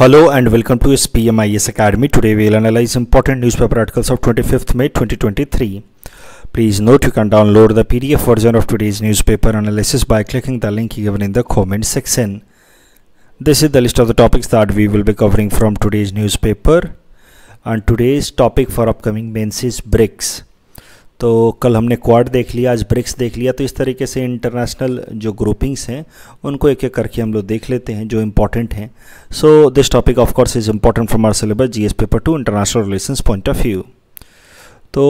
Hello and welcome to SPMIS Academy. Today we will analyze important newspaper articles of 25th May 2023. Please note you can download the PDF version of today's newspaper analysis by clicking the link given in the comment section. This is the list of the topics that we will be covering from today's newspaper and today's topic for upcoming mains is BRICS. तो कल हमने quad देख लिया आज BRICS देख लिया तो इस तरीके से इंटरनेशनल जो ग्रुपिंग्स हैं उनको एक एक करके हम लोग देख लेते हैं जो इंपॉर्टेंट हैं so this topic of course is important from our syllabus G S paper two international relation point of view तो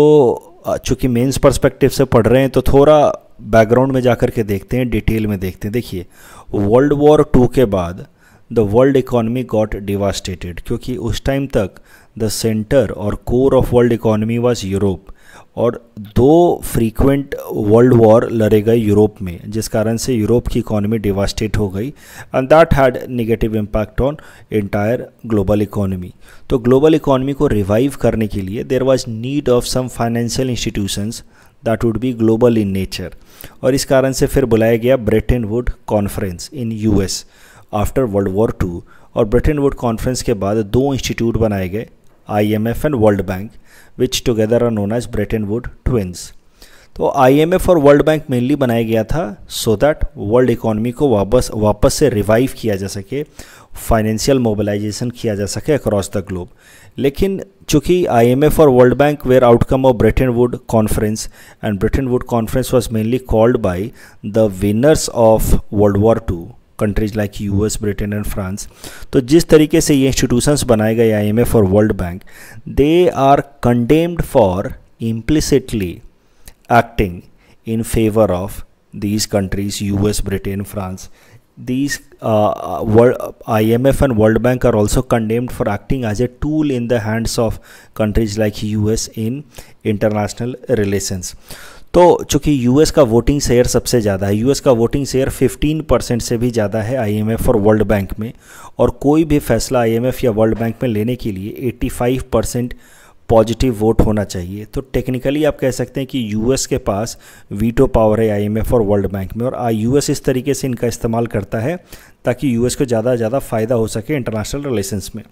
चूँकि मेन्स परस्पेक्टिव से पढ़ रहे हैं तो थोड़ा बैकग्राउंड में जा करके के देखते हैं डिटेल में देखते हैं देखिए वर्ल्ड वॉर टू के बाद the world economy got devastated क्योंकि उस टाइम तक द सेंटर और core of world economy was Europe और दो फ्रीक्वेंट वर्ल्ड वॉर लड़े गए यूरोप में जिस कारण से यूरोप की इकॉनमी डिवास्टेट हो गई and that had negative impact on entire global economy तो ग्लोबल इकॉनमी को रिवाइव करने के लिए there was need of some financial institutions that would be global in nature और इस कारण से फिर बुलाया गया Bretton Wood conference in U S after world war two और ब्रिटेन वुड कॉन्फ्रेंस के बाद दो इंस्टीट्यूट बनाए गए IMF and world bank which together are known as Britain Wood twins तो आईएमएफ और वर्ल्ड बैंक मेनली बनाया गया था सो दैट वर्ल्ड इकोनॉमी को वापस वापस से रिवाइव किया जा सके फाइनेंशियल मोबिलाइजेशन किया जा सके अक्रॉस द ग्लोब लेकिन चूंकि एफ और world bank were outcome of Bretton Wood conference and Bretton Wood conference was mainly called by the winners of world war two countries like US Britain and France तो जिस तरीके institutions ये institutions बनाए गए IMF और world bank they are condemned for implicitly acting in favor of these countries US Britain France these uh, IMF and World Bank are also condemned for acting as a tool in the hands of countries like US in international relations तो चूंकि US का voting share सबसे ज़्यादा है US का voting share 15 percent से भी ज़्यादा है आईएमएफ और वर्ल्ड बैंक में और कोई भी फैसला आईएमएफ या वर्ल्ड बैंक में लेने के लिए 85 परसेंट पॉजिटिव वोट होना चाहिए तो टेक्निकली आप कह सकते हैं कि यूएस के पास वीटो पावर है आई और वर्ल्ड बैंक में और यूएस इस तरीके से इनका इस्तेमाल करता है ताकि यूएस को ज़्यादा से ज़्यादा फ़ायदा हो सके इंटरनेशनल रिलेशंस में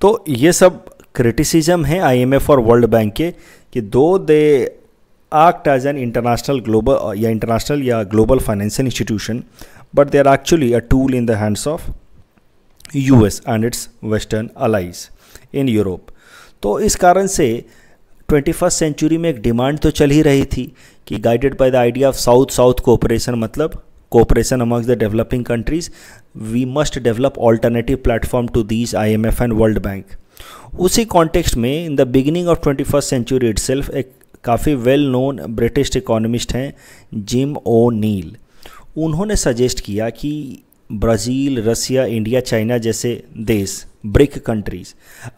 तो ये सब क्रिटिसिज्म है आईएमएफ और वर्ल्ड बैंक के कि दो दे act as an international global uh, yeah, international yeah, global financial institution but they are actually a tool in the hands of US and its western allies in Europe तो इस कारण से twenty first century में एक demand तो चल ही रही थी कि guided by the idea of south south cooperation मतलब cooperation amongst the developing countries we must develop alternative platform to these imf and world bank उसी कॉन्टेक्स्ट में in the beginning of twenty first century इट सेल्फ एक काफ़ी well known British economist हैं Jim O'Neill उन्होंने suggest किया कि ब्राज़ील रसिया इंडिया चाइना जैसे देश ब्रिक कंट्रीज़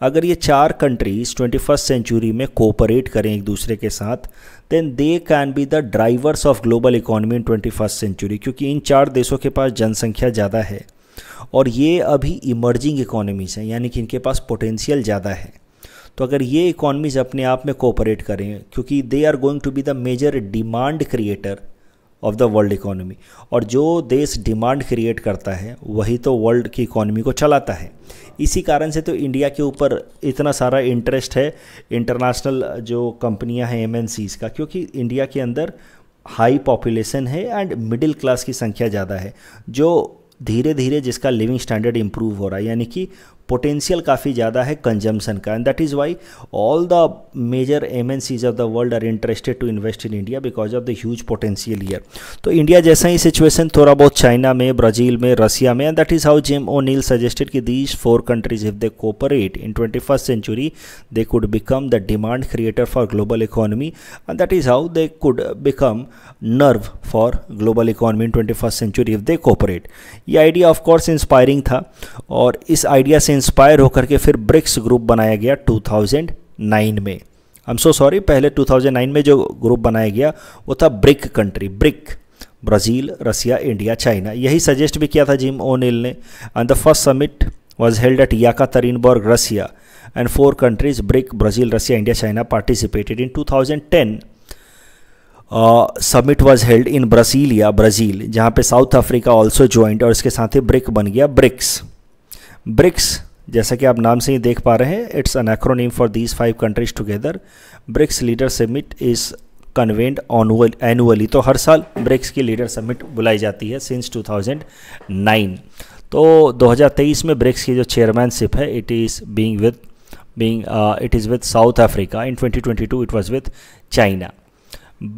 अगर ये चार कंट्रीज़ ट्वेंटी फर्स्ट सेंचुरी में कोऑपरेट करें एक दूसरे के साथ then they can be the drivers of global economy in twenty first century क्योंकि इन चार देशों के पास जनसंख्या ज़्यादा है और ये अभी इमर्जिंग इकोनॉमीज़ हैं यानी कि इनके पास पोटेंशियल ज़्यादा है तो अगर ये इकोनॉमीज अपने आप में कोऑपरेट करें क्योंकि they are going to be the major demand creator of the world economy और जो देश डिमांड क्रिएट करता है वही तो वर्ल्ड की इकोनॉमी को चलाता है इसी कारण से तो इंडिया के ऊपर इतना सारा इंटरेस्ट है इंटरनेशनल जो कंपनियां हैं एम का क्योंकि इंडिया के अंदर हाई पॉपुलेशन है एंड मिडिल क्लास की संख्या ज़्यादा है जो धीरे धीरे जिसका लिविंग स्टैंडर्ड इम्प्रूव हो रहा है यानी कि पोटेंशियल काफ़ी ज़्यादा है कंजम्पशन का and that is why all the major M N Cs of the world are interested to invest in India because of the huge potential here तो इंडिया जैसा ही सिचुएशन थोड़ा बहुत चाइना में ब्राज़ील में रसिया में and that is how Jim O'Neill suggested कि these four countries if they cooperate in twenty first century they could become the demand creator for global economy and that is how they could become nerve for global economy in twenty first century if they cooperate ये idea of course inspiring था और इस idea से inspire होकर के फिर BRICS group बनाया गया 2009 में आई एम सो सॉरी पहले 2009 में जो ग्रुप बनाया गया वो था BRIC country BRIC Brazil Russia India China यही सजेस्ट भी किया था जिम ओनिल ने and the first summit was held at Yekaterinburg Russia and four countries BRIC Brazil Russia India China participated in two summit was held in Brazil या Brazil जहाँ पे south Africa also joint और इसके साथ ही brick बन गया BRICS BRICS जैसा कि आप नाम से ही देख पा रहे हैं it's an acronym for these five countries together BRICS leader summit is convened annually तो हर साल ब्रिक्स की लीडर समिट बुलाई जाती है सिंस 2009 तो 2023 में ब्रिक्स की जो चेयरमैनशिप है it is being with being it is with South Africa in 2022 it was with China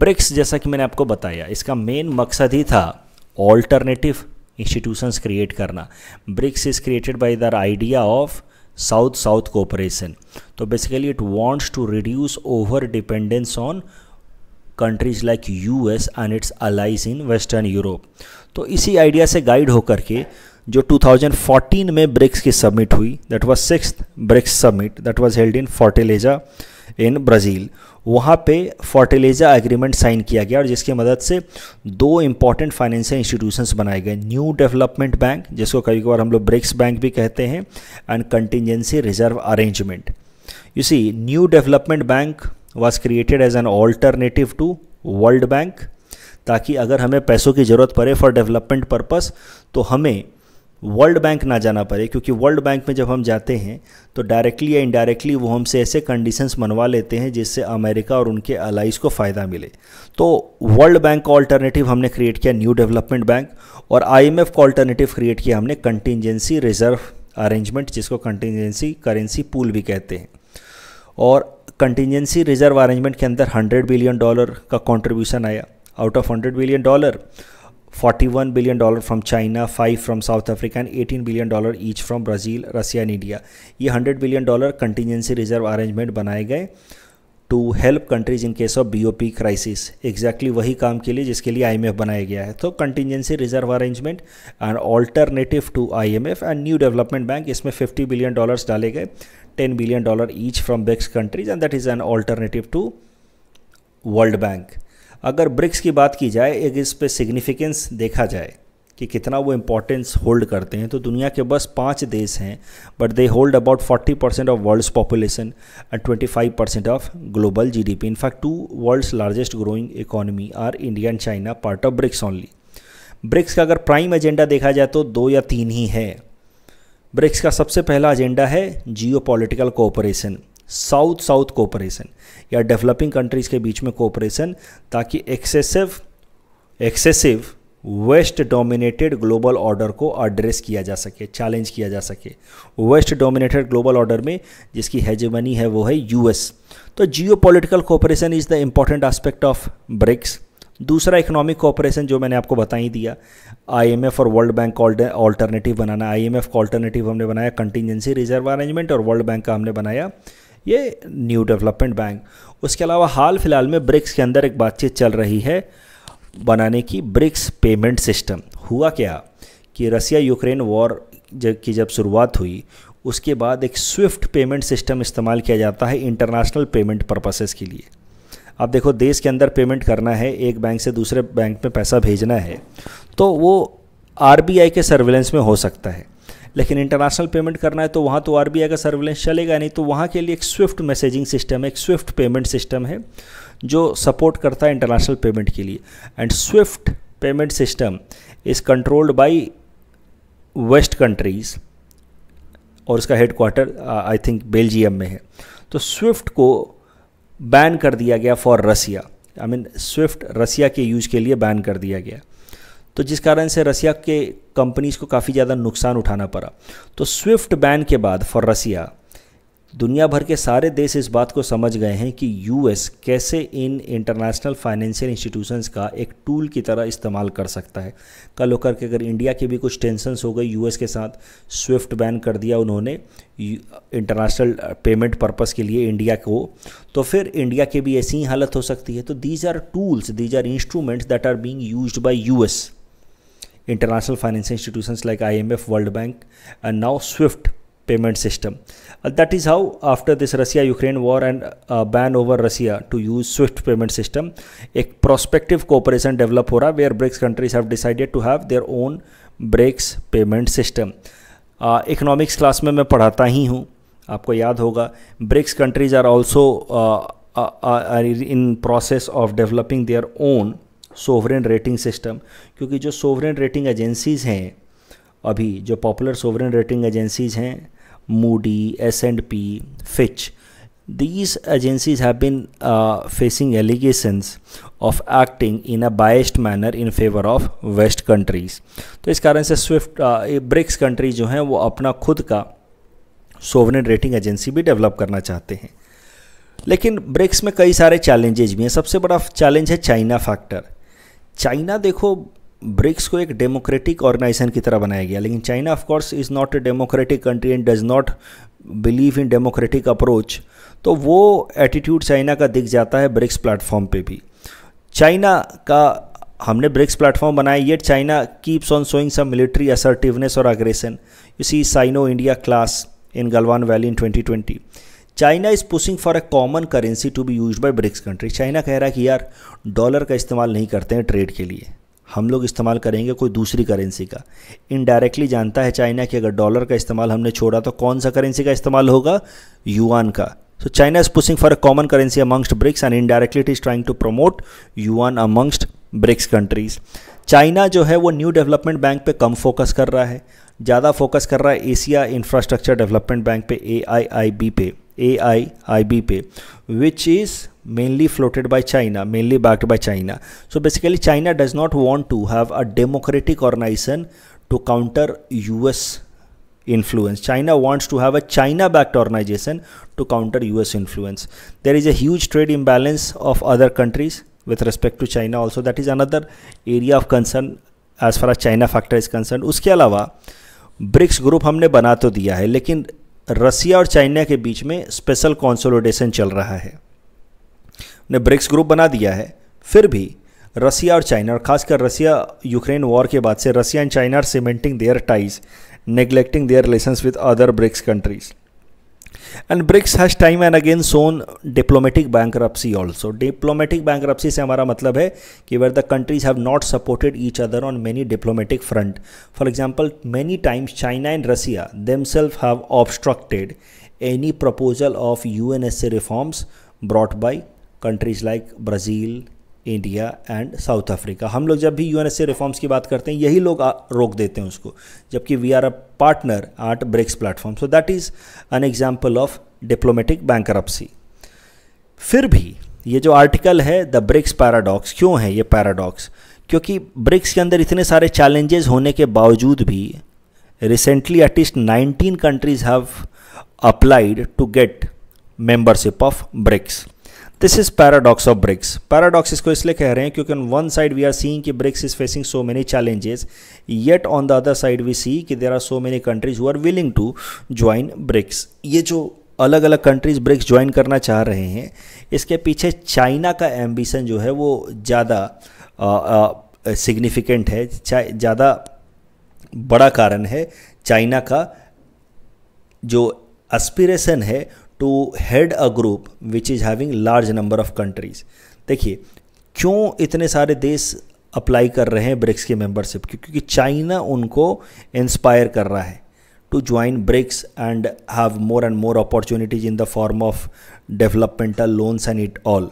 BRICS जैसा कि मैंने आपको बताया इसका मेन मकसद ही था ऑल्टरनेटिव इंस्टीट्यूशंस क्रिएट करना BRICS is created by the idea of south south cooperation तो basically it wants to reduce over dependence on countries like U S and its allies in western Europe तो इसी idea से guide होकर के जो 2014 में BRICS की summit हुई that was six BRICS summit that was held in Fortaleza in Brazil वहाँ पे फर्टिलेजा एग्रीमेंट साइन किया गया और जिसकी मदद से दो इम्पॉर्टेंट फाइनेंशियल इंस्टीट्यूशंस बनाए गए न्यू डेवलपमेंट बैंक जिसको कभी कभार हम लोग ब्रिक्स बैंक भी कहते हैं and contingency reserve arrangement you see new development bank was created as an alternative to world bank ताकि अगर हमें पैसों की ज़रूरत पड़े फॉर डेवलपमेंट पर्पज तो हमें वर्ल्ड बैंक ना जाना पड़े क्योंकि वर्ल्ड बैंक में जब हम जाते हैं तो डायरेक्टली या इनडायरेक्टली वो हमसे ऐसे कंडीशंस मनवा लेते हैं जिससे अमेरिका और उनके अलाइज को फ़ायदा मिले तो वर्ल्ड बैंक का ऑल्टरनेटिव हमने क्रिएट किया न्यू डेवलपमेंट बैंक और आई एफ का ऑल्टरनेटिव क्रिएट किया हमने कंटिजेंसी रिजर्व अरेंजमेंट जिसको कंटिजेंसी करेंसी पूल भी कहते हैं और कंटिजेंसी रिजर्व अरेंजमेंट के अंदर 100 बिलियन डॉलर का कंट्रीब्यूशन आया out of 100 billion dollar 41 billion dollar from China 5 from South Africa and 18 billion dollar each from Brazil Russia and India ये 100 billion dollar contingency reserve arrangement बनाए गए to help countries in case of BOP crisis exactly वही काम के लिए जिसके लिए IMF बनाया गया है तो contingency reserve arrangement and alternative to IMF and new development bank इसमें 50 बिलियन डॉलर्स डाले गए 10 billion dollar each from BRICS countries and that is an alternative to world bank अगर ब्रिक्स की बात की जाए एक इस पर सिग्निफिकेंस देखा जाए कि कितना वो इम्पोर्टेंस होल्ड करते हैं तो दुनिया के बस पाँच देश हैं but they hold about 40 percent of world's population and 25 percent of global GDP in fact two world's largest growing economy are India and China part of BRICS only BRICS का अगर प्राइम एजेंडा देखा जाए तो दो या तीन ही है ब्रिक्स का सबसे पहला एजेंडा है geo political cooperation south south cooperation या डेवलपिंग कंट्रीज़ के बीच में कोऑपरेशन ताकि excessive excessive west dominated global order को एड्रेस किया जा सके चैलेंज किया जा सके वेस्ट डोमिनेटेड ग्लोबल ऑर्डर में जिसकी हेजमनी है वो है यूएस तो geo political cooperation is the important aspect of BRICS दूसरा इकोनॉमिक कोऑपरेशन जो मैंने आपको बता ही दिया आईएमएफ और वर्ल्ड बैंक ऑल्टरनेटिव बनाना आईएमएफ का ऑल्टरनेटिव हमने बनाया कंटिजेंसी रिजर्व अरेंजमेंट और वर्ल्ड बैंक का हमने बनाया ये न्यू डेवलपमेंट बैंक उसके अलावा हाल फिलहाल में ब्रिक्स के अंदर एक बातचीत चल रही है बनाने की ब्रिक्स पेमेंट सिस्टम हुआ क्या कि रसिया यूक्रेन वॉर की जब शुरुआत हुई उसके बाद एक स्विफ्ट पेमेंट सिस्टम इस्तेमाल किया जाता है इंटरनेशनल पेमेंट पर्पसेस के लिए अब देखो देश के अंदर पेमेंट करना है एक बैंक से दूसरे बैंक में पैसा भेजना है तो वो आर के सर्विलेंस में हो सकता है लेकिन इंटरनेशनल पेमेंट करना है तो वहाँ तो आर का सर्विलेंस चलेगा नहीं तो वहाँ के लिए एक स्विफ्ट मैसेजिंग सिस्टम है एक स्विफ्ट पेमेंट सिस्टम है जो सपोर्ट करता है इंटरनेशनल पेमेंट के लिए and SWIFT payment system is controlled by west countries और उसका headquarter I think Belgium में है तो स्विफ्ट को बैन कर दिया गया for Russia I mean SWIFT Russia के यूज के लिए बैन कर दिया गया तो जिस कारण से रसिया के कंपनीज़ को काफ़ी ज़्यादा नुकसान उठाना पड़ा तो स्विफ्ट बैन के बाद फॉर रसिया दुनिया भर के सारे देश इस बात को समझ गए हैं कि यूएस कैसे इन इंटरनेशनल फाइनेंशियल इंस्टीट्यूशंस का एक टूल की तरह इस्तेमाल कर सकता है कल होकर के अगर इंडिया के भी कुछ टेंशंस हो गई यूएस के साथ स्विफ्ट बैन कर दिया उन्होंने इंटरनेशनल पेमेंट पर्पस के लिए इंडिया को तो फिर इंडिया के भी ऐसी ही हालत हो सकती है तो these are tools these are instruments that are being use by U international finance institutions like IMF, World Bank, and now SWIFT payment system. Uh, that is how after this Russia-Ukraine war and uh, ban over Russia to use SWIFT payment system, a prospective cooperation develop ho where BRICS countries have decided to have their own BRICS payment system. Economics uh, class में मैं पढ़ाता ही हूँ आपको याद होगा BRICS countries are also in process of developing their own sovereign rating system क्योंकि जो सोवरेन रेटिंग एजेंसीज़ हैं अभी जो पॉपुलर सोवरेन रेटिंग एजेंसीज़ हैं Moody S and P Fitch these agencies have been facing allegations of acting in a biased manner in favour of west countries तो इस कारण से स्विफ्ट ब्रिक्स कंट्रीज जो हैं वो अपना खुद का सोवरेन रेटिंग एजेंसी भी डेवलप करना चाहते हैं लेकिन ब्रिक्स में कई सारे चैलेंजेज भी हैं सबसे बड़ा चैलेंज है चाइना फैक्टर चाइना देखो ब्रिक्स को एक डेमोक्रेटिक ऑर्गेनाइजेशन की तरह बनाया गया लेकिन China of course is not a democratic country and does not believe in democratic approach तो वो एटीट्यूड चाइना का दिख जाता है ब्रिक्स प्लेटफॉर्म पे भी चाइना का हमने ब्रिक्स प्लेटफॉर्म बनाया ये China keeps on showing some military assertiveness और aggression you see Sino India clash in Galwan valley in twenty China is pushing for a common currency to be use by BRICS country China कह रहा है कि यार dollar का इस्तेमाल नहीं करते हैं ट्रेड के लिए हम लोग इस्तेमाल करेंगे कोई दूसरी करेंसी का इनडायरेक्टली जानता है चाइना कि अगर डॉलर का इस्तेमाल हमने छोड़ा तो कौन सा करेंसी का इस्तेमाल होगा युआन का so China is pushing for a common currency amongst BRICS and indirectly it is trying to promote yuan amongst BRICS countries China जो है वो न्यू डेवलपमेंट बैंक पे कम फोकस कर रहा है ज़्यादा फोकस कर रहा है एशिया इंफ्रास्ट्रक्चर डेवलपमेंट बैंक पे ए पे AIIB pay which is mainly floated by China, mainly backed by China. So basically China does not want to have a democratic organization to counter US influence. China wants to have a China backed organization to counter US influence. There is a huge trade imbalance of other countries with respect to China also. That is another area of concern as far as China factor is concerned. Uske अलावा BRICS group हमने बना तो दिया है रसिया और China के बीच में स्पेशल कॉन्सोलोडेशन चल रहा है ने ब्रिक्स ग्रुप बना दिया है फिर भी रसिया और चाइना और खासकर रसिया यूक्रेन वॉर के बाद से Russia and China are cementing their ties neglecting their relations with other BRICS countries and BRICS has time and again shown diplomatic bank also diplomatic bank से हमारा मतलब है कि where the countries have not supported each other on many diplomatic front for example many times China and Russia them self have obstructed any proposal of U N S A reforms brought by countries like Brazil India and South Africa हम लोग जब भी you reforms की बात करते हैं यही लोग रोक देते हैं उसको जबकि we are a partner at BRICS platform so that is an example of diplomatic bank फिर भी ये जो आर्टिकल है द ब्रिक्स पैराडॉक्स क्यों है ये पैराडॉक्स क्योंकि ब्रिक्स के अंदर इतने सारे चैलेंजेस होने के बावजूद भी recently at least 19 countries have applied to get membership of BRICS this is paradox of BRICS paradox इसको इसलिए कह रहे हैं क्योंकि on one side we are seeing कि BRICS is facing so many challenges yet on the other side we see कि there are so many countries who are willing to join BRICS ये जो अलग अलग कंट्रीज ब्रिक्स ज्वाइन करना चाह रहे हैं इसके पीछे चाइना का एम्बिशन जो है वो ज़्यादा सिग्निफिकेंट है ज़्यादा बड़ा कारण है चाइना का जो एस्पिरेशन है to head a group which is having large number of countries देखिए क्यों इतने सारे देश अप्लाई कर रहे हैं ब्रिक्स की मेंबरशिप क्योंकि चाइना उनको इंस्पायर कर रहा है to join BRICS and have more and more opportunities in the form of developmental loans and it all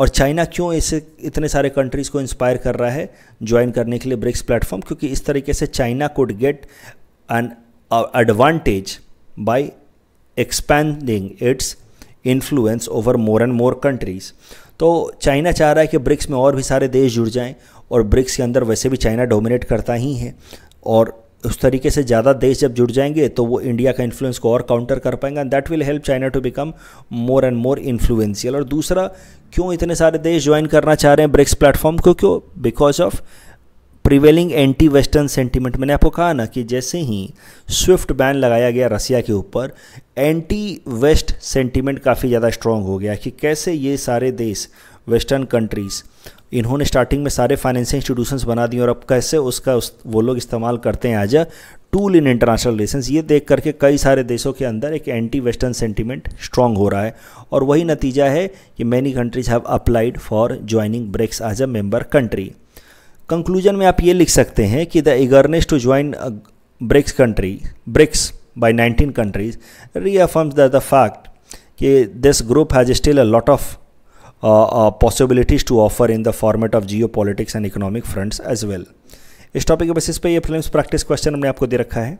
और चाइना क्यों इसे इतने सारे कंट्रीज़ को इंस्पायर कर रहा है ज्वाइन करने के लिए ब्रिक्स प्लेटफॉर्म क्योंकि इस तरीके से China could get an advantage by expanding its influence over more and more countries तो चाइना चाह रहा है कि ब्रिक्स में और भी सारे देश जुड़ जाएं और ब्रिक्स के अंदर वैसे भी चाइना डोमिनेट करता ही है और उस तरीके से ज़्यादा देश जब जुड़ जाएंगे तो वो इंडिया का इन्फ्लुएंस को और काउंटर कर पाएंगे and that will help China to become more and more influential और दूसरा क्यों इतने सारे देश ज्वाइन करना चाह रहे हैं ब्रिक्स प्लेटफॉर्म को क्यों because of prevailing anti western sentiment मैंने आपको कहा ना कि जैसे ही स्विफ्ट बैन लगाया गया रसिया के ऊपर एंटी वेस्ट सेंटीमेंट काफ़ी ज़्यादा स्ट्रॉन्ग हो गया कि कैसे ये सारे देश वेस्टर्न कंट्रीज़ इन्होंने स्टार्टिंग में सारे फाइनेंशियल इंस्टीट्यूशंस बना दिए और अब कैसे उसका उस वो लोग इस्तेमाल करते हैं as a tool in international relation ये देख करके कई सारे देशों के अंदर एक एंटी वेस्टर्न सेंटीमेंट स्ट्रांग हो रहा है और वही नतीजा है कि many countries have applied for joining BRICS as a member country conclusion में आप ये लिख सकते हैं कि the eagerness to join BRICS country BRICS by 19 countries reaffirms the fact कि this group has still a lot of possibilities to offer in the format of geo politics and economic fronts as well इस topic के basis पर यह film practice question हमने आपको दे रखा है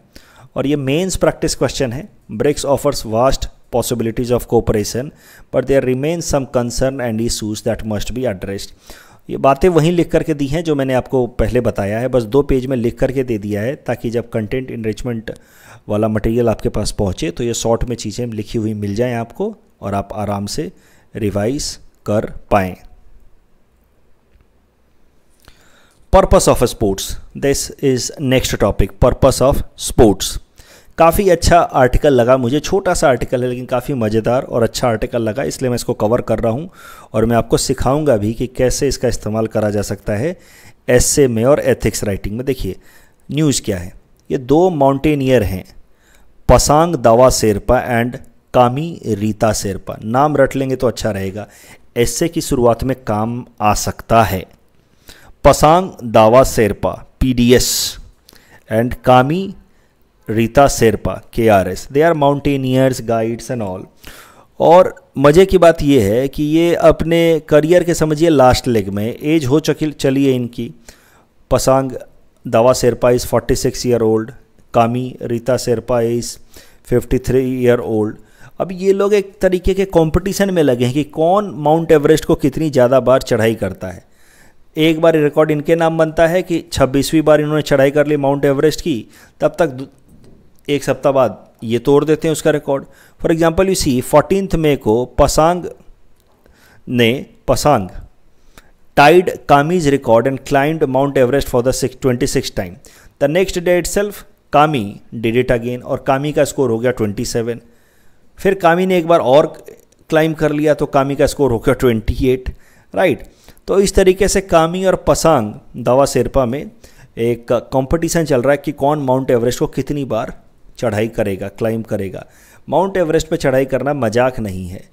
और ये मेन्स प्रैक्टिस क्वेश्चन है BRICS offers vast possibilities of cooperation but there remains some concern and issues that must be addressed ये बातें वहीं लिख करके दी हैं जो मैंने आपको पहले बताया है बस दो पेज में लिख करके दे दिया है ताकि जब कंटेंट इनरिचमेंट वाला मटेरियल आपके पास पहुँचे तो ये शॉर्ट में चीज़ें लिखी हुई मिल जाएँ आपको और आप आराम से रिवाइज कर पाएँ purpose of sports this is next topic purpose of sports काफ़ी अच्छा आर्टिकल लगा मुझे छोटा सा आर्टिकल है लेकिन काफ़ी मज़ेदार और अच्छा आर्टिकल लगा इसलिए मैं इसको कवर कर रहा हूँ और मैं आपको सिखाऊंगा भी कि कैसे इसका इस्तेमाल करा जा सकता है एस्से में और एथिक्स राइटिंग में देखिए न्यूज़ क्या है ये दो माउंटेनियर हैं पसांग दावा शेरपा एंड कामी रीता शेरपा नाम रट लेंगे तो अच्छा रहेगा ऐसे की शुरुआत में काम आ सकता है पसांग दावा शेरपा पी एंड कामी रीता शेरपा के आर एस they are mountaineers guides and all और मज़े की बात यह है कि ये अपने करियर के समझिए लास्ट लेग में एज हो चकी चली है इनकी Pasang Dawa Sherpa is forty six year old Kami Rita Sherpa is fifty three year old अब ये लोग एक तरीके के कंपटीशन में लगे हैं कि कौन माउंट एवरेस्ट को कितनी ज़्यादा बार चढ़ाई करता है एक बार रिकॉर्ड इनके नाम बनता है कि छब्बीसवीं बार इन्होंने चढ़ाई कर ली माउंट एवरेस्ट की तब तक एक सप्ताह बाद ये तोड़ देते हैं उसका record for example you see fourteen May को पसांग ने Pasang tied Kami's record and climbed Mount Everest for the 26th time. The next day itself, Kami did it again और कामी का स्कोर हो गया ट्वेंटी सेवन फिर कामी ने एक बार और क्लाइम कर लिया तो कामी का स्कोर हो गया ट्वेंटी एट राइट तो इस तरीके से कामी और पसांग दवा शेरपा में एक कंपटीशन चल रहा है कि कौन माउंट एवरेस्ट को कितनी बार चढ़ाई करेगा क्लाइम करेगा माउंट एवरेस्ट पर चढ़ाई करना मजाक नहीं है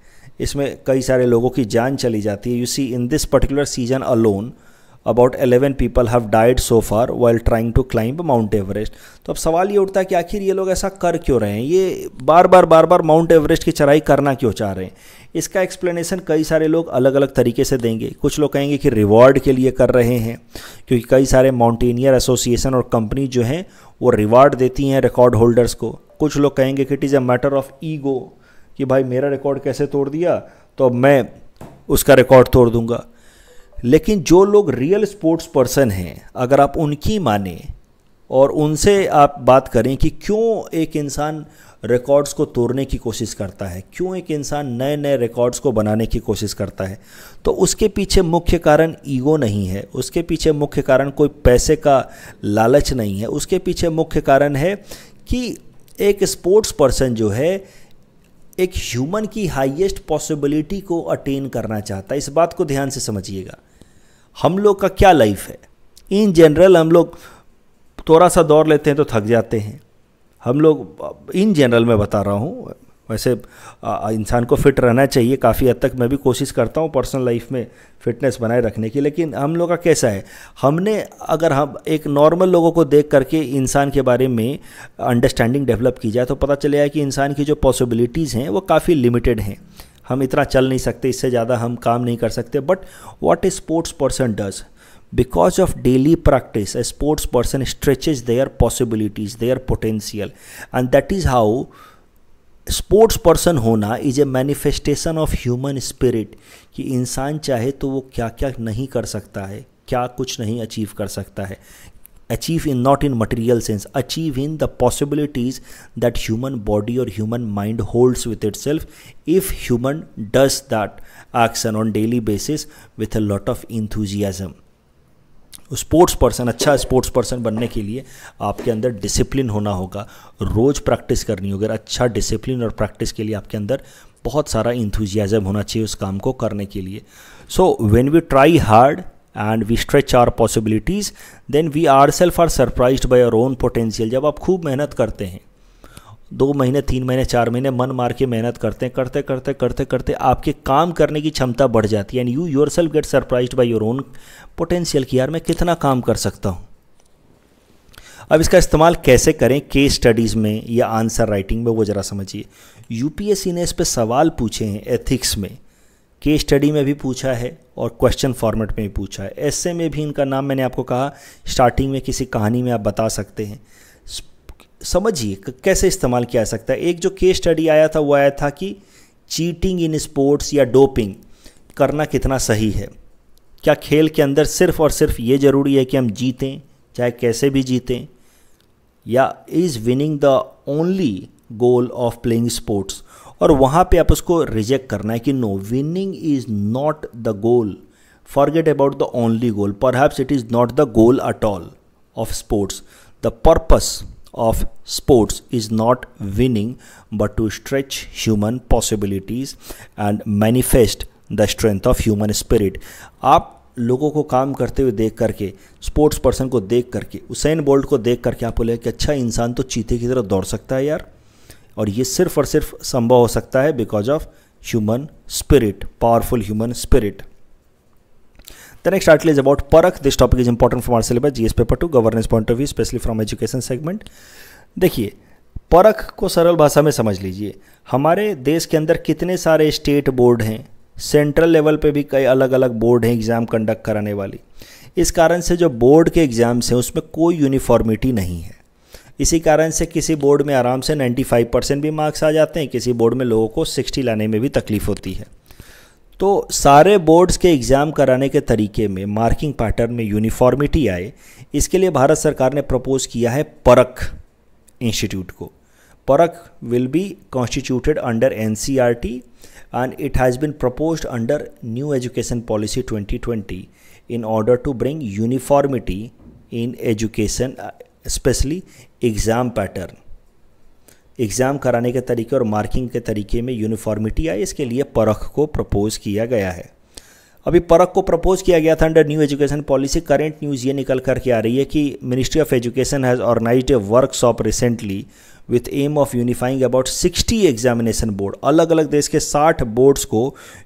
इसमें कई सारे लोगों की जान चली जाती है you see in this particular season alone about eleven people have died so far while trying to climb Mount Everest तो अब सवाल ये उठता है कि आखिर ये लोग ऐसा कर क्यों रहे हैं ये बार बार बार बार माउंट एवरेस्ट की चढ़ाई करना क्यों चाह रहे हैं इसका एक्सप्लेनेशन कई सारे लोग अलग अलग तरीके से देंगे कुछ लोग कहेंगे कि रिवॉर्ड के लिए कर रहे हैं क्योंकि कई सारे माउंटेनियर एसोसिएशन और कंपनी जो हैं वो रिवार्ड देती हैं रिकॉर्ड होल्डर्स को कुछ लोग कहेंगे कि it is a matter of ego कि भाई मेरा रिकॉर्ड कैसे तोड़ दिया तो अब मैं उसका रिकॉर्ड तोड़ दूंगा लेकिन जो लोग रियल स्पोर्ट्स पर्सन हैं अगर आप उनकी माने और उनसे आप बात करें कि क्यों एक इंसान रिकॉर्ड्स को तोड़ने की कोशिश करता है क्यों एक इंसान नए नए रिकॉर्ड्स को बनाने की कोशिश करता है तो उसके पीछे मुख्य कारण ईगो नहीं है उसके पीछे मुख्य कारण कोई पैसे का लालच नहीं है उसके पीछे मुख्य कारण है कि एक स्पोर्ट्स पर्सन जो है एक ह्यूमन की हाइएस्ट पॉसिबिलिटी को अटेन करना चाहता है इस बात को ध्यान से समझिएगा हम लोग का क्या लाइफ है इन जनरल हम लोग थोड़ा सा दौड़ लेते हैं तो थक जाते हैं हम लोग इन जनरल में बता रहा हूँ वैसे इंसान को फिट रहना चाहिए काफ़ी हद तक मैं भी कोशिश करता हूँ पर्सनल लाइफ में फिटनेस बनाए रखने की लेकिन हम लोग का कैसा है हमने अगर हम एक नॉर्मल लोगों को देख करके इंसान के बारे में अंडरस्टैंडिंग डेवलप की जाए तो पता चले जाए कि इंसान की जो पॉसिबिलिटीज़ हैं वो काफ़ी लिमिटेड हैं हम इतना चल नहीं सकते इससे ज़्यादा हम काम नहीं कर सकते but what a sports person does because of daily practice a sports person stretches their possibilities their potential and that is how sports person होना is a manifestation of human spirit कि इंसान चाहे तो वो क्या क्या नहीं कर सकता है क्या कुछ नहीं अचीव कर सकता है achieving not in material sense achieving the possibilities that human body और human mind holds with itself if human does that action on daily basis with a lot of enthusiasm sports person अच्छा sports person बनने के लिए आपके अंदर discipline होना होगा रोज़ practice करनी होगी अच्छा डिसिप्लिन और प्रैक्टिस के लिए आपके अंदर बहुत सारा इंथुजियाज़म होना चाहिए उस काम को करने के लिए so when we try hard and we stretch our possibilities then we ourselves are surprise by our own potential जब आप खूब मेहनत करते हैं दो महीने तीन महीने चार महीने मन मार के मेहनत करते हैं करते करते करते करते आपके काम करने की क्षमता बढ़ जाती है and you yourself get surprise by your own potential कि यार मैं कितना काम कर सकता हूँ अब इसका इस्तेमाल कैसे करें केस स्टडीज़ में या आंसर राइटिंग में वो ज़रा समझिए यूपीएससी ने इस पर सवाल पूछे हैं एथिक्स में केस स्टडी में भी पूछा है और क्वेश्चन फॉर्मेट में भी पूछा है ऐसे में भी इनका नाम मैंने आपको कहा स्टार्टिंग में किसी कहानी में आप बता सकते हैं समझिए कैसे इस्तेमाल किया जा सकता है एक जो केस स्टडी आया था वो आया था कि चीटिंग इन स्पोर्ट्स या डोपिंग करना कितना सही है क्या खेल के अंदर सिर्फ और सिर्फ ये ज़रूरी है कि हम जीतें चाहे कैसे भी जीतें या is winning the only goal of playing sports और वहाँ पे आप उसको रिजेक्ट करना है कि no winning is not the goal forget about the only goal perhaps it is not the goal at all of sports the purpose of sports is not winning but to stretch human possibilities and manifest the strength of human spirit आप लोगों को काम करते हुए देख करके sports person को देख करके उसैन बोल्ट को देख करके आपको लगे कि अच्छा इंसान तो चीते की तरह दौड़ सकता है यार और ये सिर्फ और सिर्फ संभव हो सकता है because of human spirit powerful human spirit The next article is about Parak. This topic is important from our syllabus, GS paper 2, governance point of view, especially from education segment. देखिए परख को सरल भाषा में समझ लीजिए हमारे देश के अंदर कितने सारे स्टेट बोर्ड हैं सेंट्रल लेवल पे भी कई अलग अलग बोर्ड हैं एग्ज़ाम कंडक्ट कराने वाली इस कारण से जो बोर्ड के एग्ज़ाम्स हैं उसमें कोई यूनिफॉर्मिटी नहीं है इसी कारण से किसी बोर्ड में आराम से 95 परसेंट भी मार्क्स आ जाते हैं किसी बोर्ड में लोगों को 60 लाने में भी तकलीफ़ होती है तो सारे बोर्ड्स के एग्ज़ाम कराने के तरीके में मार्किंग पैटर्न में यूनिफॉर्मिटी आए इसके लिए भारत सरकार ने प्रपोज़ किया है परख इंस्टीट्यूट को PARAKH will be constituted under N C R T and it has been proposed under new education policy twenty twenty in order to bring uniformity in education specially exam pattern exam कराने के तरीके और marking के तरीके में uniformity आए इसके लिए परख को प्रपोज़ किया गया है अभी परख को प्रपोज़ किया गया था under new education policy current news ये निकल करके आ रही है कि ministry of education has organise a workshop recently with aim of unifying about 60 examination board अलग अलग देश के 60 बोर्ड्स को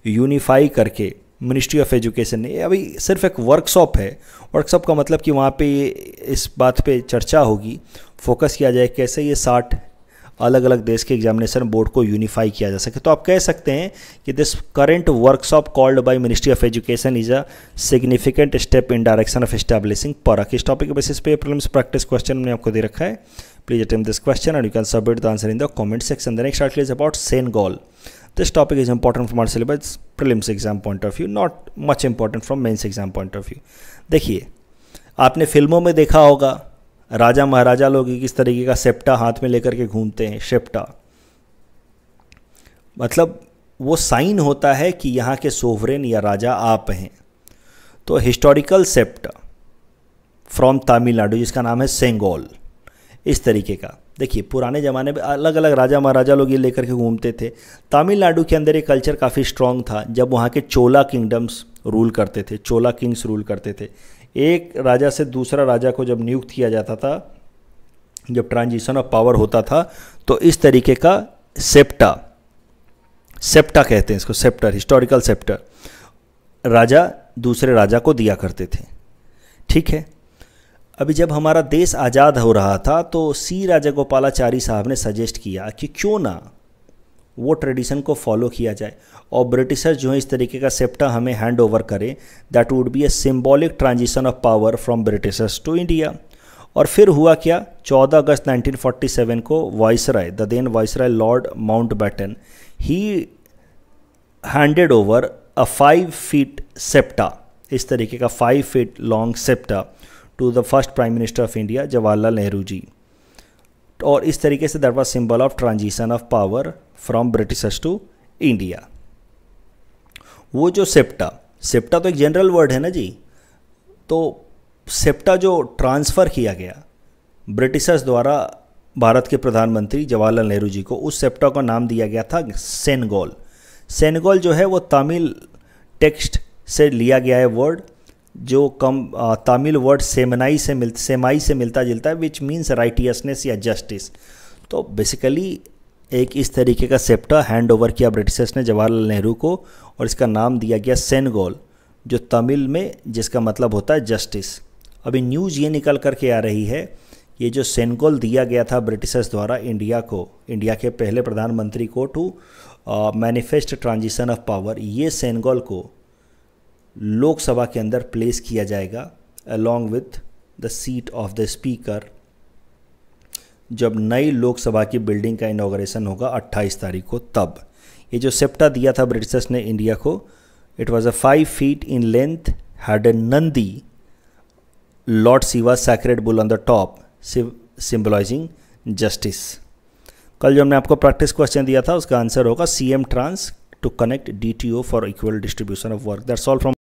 यूनिफाई करके मिनिस्ट्री ऑफ एजुकेशन ने अभी सिर्फ एक वर्कशॉप है वर्कशॉप का मतलब कि वहाँ पे इस बात पे चर्चा होगी फोकस किया जाए कैसे ये साठ अलग अलग देश के एग्जामिनेशन बोर्ड को यूनिफाई किया जा सके तो आप कह सकते हैं कि this current workshop called by ministry of education is a significant step in direction of establishing PARAKH इस टॉपिक के बेसिस पे प्रॉब्लम प्रैक्टिस क्वेश्चन मैंने आपको दे रखा है please attempt this question and you can submit the answer in the comment section the next article is about Sengol this topic is important from our syllabus prelims exam point of view not much important from mains exam point of view देखिए आपने फिल्मों में देखा होगा राजा महाराजा लोग किस तरीके का सेप्टा हाथ में लेकर के घूमते हैं शेप्टा मतलब वो साइन होता है कि यहाँ के सोवरेन या राजा आप हैं तो हिस्टोरिकल सेप्टा फ्रॉम तमिलनाडु जिसका नाम है सेंगोल इस तरीके का देखिए पुराने ज़माने में अलग अलग राजा महाराजा लोग ये लेकर के घूमते थे तमिलनाडु के अंदर ये कल्चर काफ़ी स्ट्रॉन्ग था जब वहाँ के चोला किंगडम्स रूल करते थे चोला किंग्स रूल करते थे एक राजा से दूसरा राजा को जब नियुक्त किया जाता था जब ट्रांजिशन ऑफ पावर होता था तो इस तरीके का सेप्टा सेप्टा कहते हैं इसको सेप्टर हिस्टोरिकल सेप्टर राजा दूसरे राजा को दिया करते थे ठीक है अभी जब हमारा देश आज़ाद हो रहा था तो सी राजा गोपालाचारी साहब ने सजेस्ट किया कि क्यों ना वो ट्रेडिशन को फॉलो किया जाए और ब्रिटिशर जो है इस तरीके का सेप्टा हमें हैंड ओवर करें that would be a symbolic transition of power from Britishers to India और फिर हुआ क्या 14 अगस्त 1947 को viceroy the then viceroy lord Mountbatten he handed over a five feet sceptre इस तरीके का five feet long sceptre to the first prime minister of India Jawaharlal Nehru ji और इस तरीके से that was symbol of transition of power from Britishers to India वो जो septa septa तो एक जनरल वर्ड है ना जी तो सेप्टा जो ट्रांसफ़र किया गया ब्रिटिशर्स द्वारा भारत के प्रधानमंत्री जवाहरलाल नेहरू जी को उस सेप्टा का नाम दिया गया था सेनगोल सेनगोल जो है वो तमिल टेक्स्ट से लिया गया है वर्ड जो कम तमिल वर्ड सेमनाई से मिल सेमाई से मिलता जुलता है विच मीन्स राइटियसनेस या जस्टिस तो बेसिकली एक इस तरीके का सेप्टा हैंड ओवर किया ब्रिटिशर्स ने जवाहरलाल नेहरू को और इसका नाम दिया गया सेनगोल जो तमिल में जिसका मतलब होता है जस्टिस अभी न्यूज़ ये निकल करके आ रही है ये जो सेनगोल दिया गया था ब्रिटिशर्स द्वारा इंडिया को इंडिया के पहले प्रधानमंत्री को to manifest transition of power ये सेनगोल को लोकसभा के अंदर प्लेस किया जाएगा along with the seat of the speaker जब नई लोकसभा की बिल्डिंग का इनाग्रेशन होगा 28 तारीख को तब ये जो सेप्टा दिया था ब्रिटिशर्स ने इंडिया को it was a five feet in length had a Nandi lord Shiva sacred bull on the top symbolising justice कल जो हमने आपको प्रैक्टिस क्वेश्चन दिया था उसका आंसर होगा C M trans to connect D for equal distribution of work that's all from